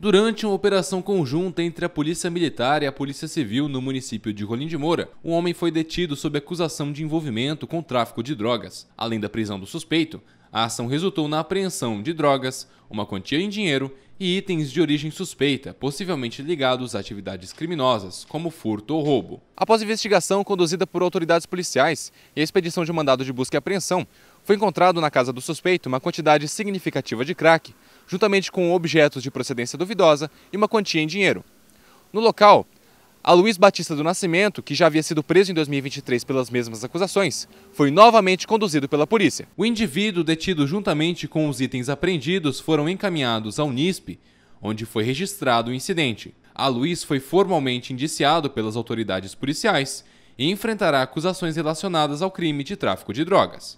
Durante uma operação conjunta entre a Polícia Militar e a Polícia Civil no município de Rolim de Moura, um homem foi detido sob acusação de envolvimento com tráfico de drogas. Além da prisão do suspeito, a ação resultou na apreensão de drogas, uma quantia em dinheiro e itens de origem suspeita, possivelmente ligados a atividades criminosas, como furto ou roubo. Após investigação conduzida por autoridades policiais e a expedição de mandado de busca e apreensão, foi encontrado na casa do suspeito uma quantidade significativa de crack, juntamente com objetos de procedência duvidosa e uma quantia em dinheiro. No local, a Luiz Batista do Nascimento, que já havia sido preso em 2023 pelas mesmas acusações, foi novamente conduzido pela polícia. O indivíduo detido juntamente com os itens apreendidos foram encaminhados ao NISP, onde foi registrado o incidente. A Luiz foi formalmente indiciado pelas autoridades policiais e enfrentará acusações relacionadas ao crime de tráfico de drogas.